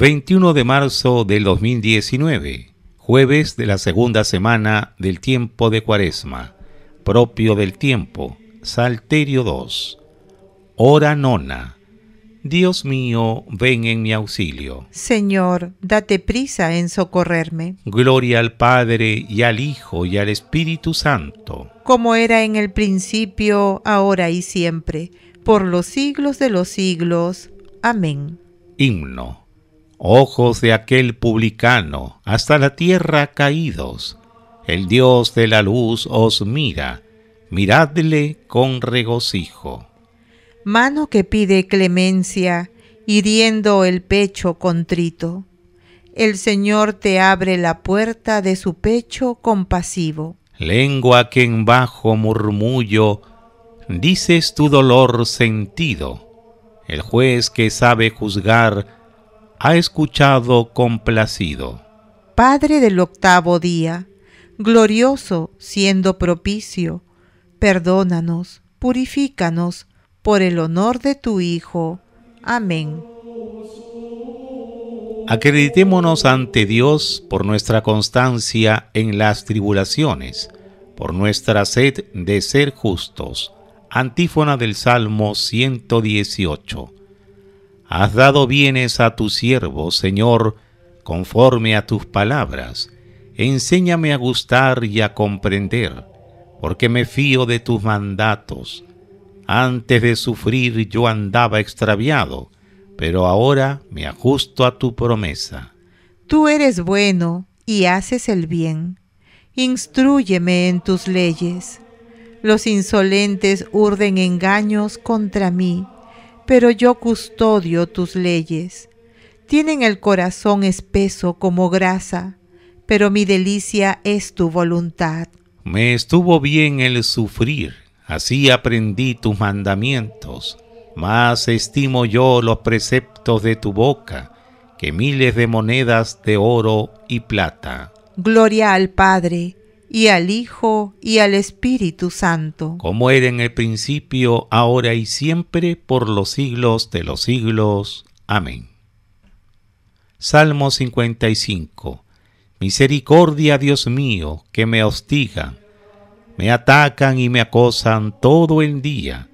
21 de marzo del 2019, jueves de la segunda semana del tiempo de Cuaresma, propio del tiempo, Salterio 2, hora nona. Dios mío, ven en mi auxilio. Señor, date prisa en socorrerme. Gloria al Padre y al Hijo y al Espíritu Santo. Como era en el principio, ahora y siempre, por los siglos de los siglos. Amén. Himno ojos de aquel publicano, hasta la tierra caídos. El Dios de la luz os mira, miradle con regocijo. Mano que pide clemencia, hiriendo el pecho contrito. El Señor te abre la puerta de su pecho compasivo. Lengua que en bajo murmullo dices tu dolor sentido. El juez que sabe juzgar ha escuchado complacido. Padre del octavo día, glorioso siendo propicio, perdónanos, purifícanos, por el honor de tu Hijo. Amén. Acreditémonos ante Dios por nuestra constancia en las tribulaciones, por nuestra sed de ser justos. Antífona del Salmo 118. Has dado bienes a tu siervo, Señor, conforme a tus palabras. Enséñame a gustar y a comprender, porque me fío de tus mandatos. Antes de sufrir yo andaba extraviado, pero ahora me ajusto a tu promesa. Tú eres bueno y haces el bien. Instruyeme en tus leyes. Los insolentes urden engaños contra mí pero yo custodio tus leyes. Tienen el corazón espeso como grasa, pero mi delicia es tu voluntad. Me estuvo bien el sufrir, así aprendí tus mandamientos. Más estimo yo los preceptos de tu boca que miles de monedas de oro y plata. Gloria al Padre y al Hijo y al Espíritu Santo. Como era en el principio, ahora y siempre, por los siglos de los siglos. Amén. Salmo 55. Misericordia, Dios mío, que me hostiga. me atacan y me acosan todo el día.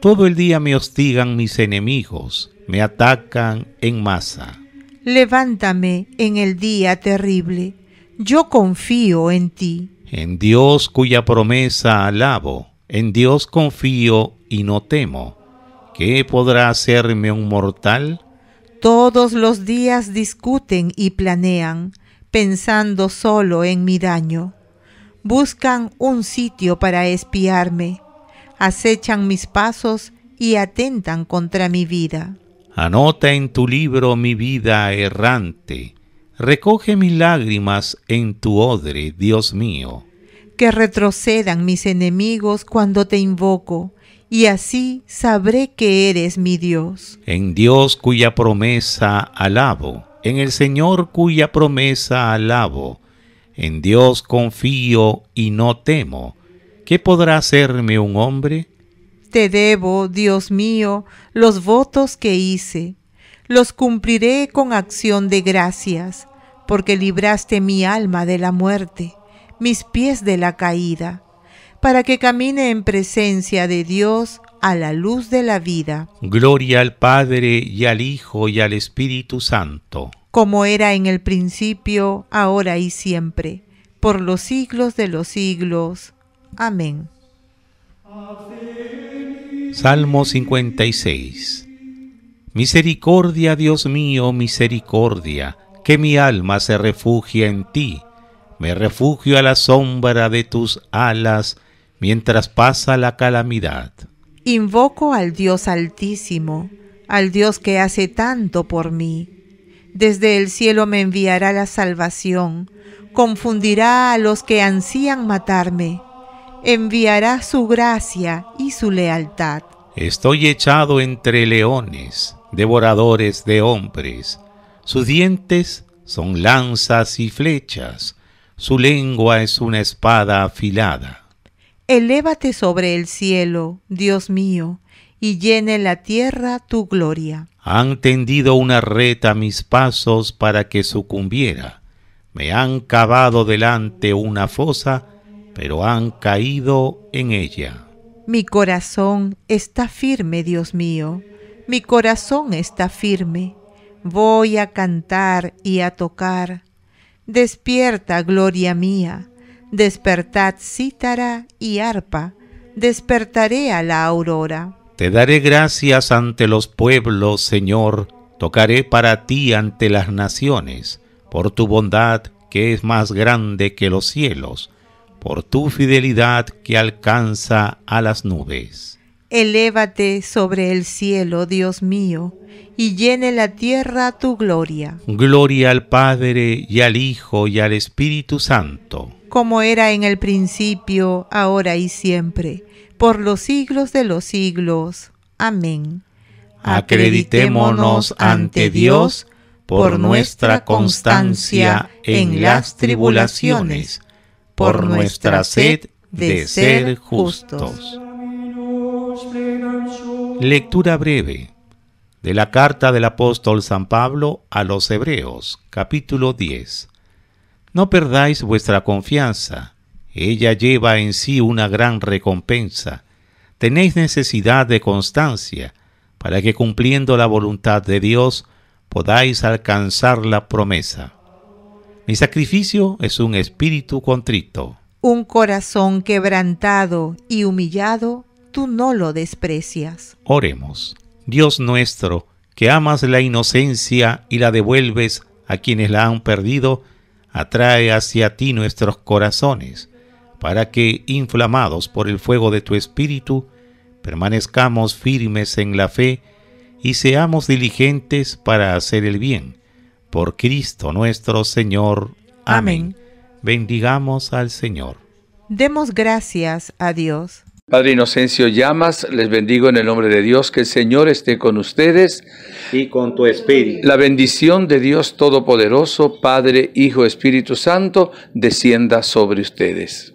Todo el día me hostigan mis enemigos, me atacan en masa. Levántame en el día terrible yo confío en ti. En Dios cuya promesa alabo, en Dios confío y no temo. ¿Qué podrá hacerme un mortal? Todos los días discuten y planean, pensando solo en mi daño. Buscan un sitio para espiarme, acechan mis pasos y atentan contra mi vida. Anota en tu libro mi vida errante Recoge mis lágrimas en tu odre, Dios mío. Que retrocedan mis enemigos cuando te invoco, y así sabré que eres mi Dios. En Dios cuya promesa alabo, en el Señor cuya promesa alabo, en Dios confío y no temo. ¿Qué podrá hacerme un hombre? Te debo, Dios mío, los votos que hice los cumpliré con acción de gracias, porque libraste mi alma de la muerte, mis pies de la caída, para que camine en presencia de Dios a la luz de la vida. Gloria al Padre y al Hijo y al Espíritu Santo. Como era en el principio, ahora y siempre, por los siglos de los siglos. Amén. Salmo 56 Misericordia, Dios mío, misericordia, que mi alma se refugia en ti. Me refugio a la sombra de tus alas mientras pasa la calamidad. Invoco al Dios altísimo, al Dios que hace tanto por mí. Desde el cielo me enviará la salvación, confundirá a los que ansían matarme, enviará su gracia y su lealtad. Estoy echado entre leones devoradores de hombres. Sus dientes son lanzas y flechas, su lengua es una espada afilada. Elévate sobre el cielo, Dios mío, y llene la tierra tu gloria. Han tendido una reta a mis pasos para que sucumbiera. Me han cavado delante una fosa, pero han caído en ella. Mi corazón está firme, Dios mío mi corazón está firme, voy a cantar y a tocar. Despierta, gloria mía, despertad cítara y arpa, despertaré a la aurora. Te daré gracias ante los pueblos, Señor, tocaré para ti ante las naciones, por tu bondad que es más grande que los cielos, por tu fidelidad que alcanza a las nubes. Elévate sobre el cielo, Dios mío, y llene la tierra tu gloria. Gloria al Padre y al Hijo y al Espíritu Santo. Como era en el principio, ahora y siempre, por los siglos de los siglos. Amén. Acreditémonos ante Dios por nuestra constancia en las tribulaciones, por nuestra sed de ser justos. Lectura breve de la carta del apóstol San Pablo a los Hebreos, capítulo 10. No perdáis vuestra confianza, ella lleva en sí una gran recompensa. Tenéis necesidad de constancia, para que cumpliendo la voluntad de Dios podáis alcanzar la promesa. Mi sacrificio es un espíritu contrito. Un corazón quebrantado y humillado tú no lo desprecias. Oremos, Dios nuestro, que amas la inocencia y la devuelves a quienes la han perdido, atrae hacia ti nuestros corazones, para que, inflamados por el fuego de tu espíritu, permanezcamos firmes en la fe y seamos diligentes para hacer el bien. Por Cristo nuestro Señor. Amén. Bendigamos al Señor. Demos gracias a Dios. Padre Inocencio Llamas, les bendigo en el nombre de Dios, que el Señor esté con ustedes. Y con tu espíritu. La bendición de Dios Todopoderoso, Padre, Hijo, Espíritu Santo, descienda sobre ustedes.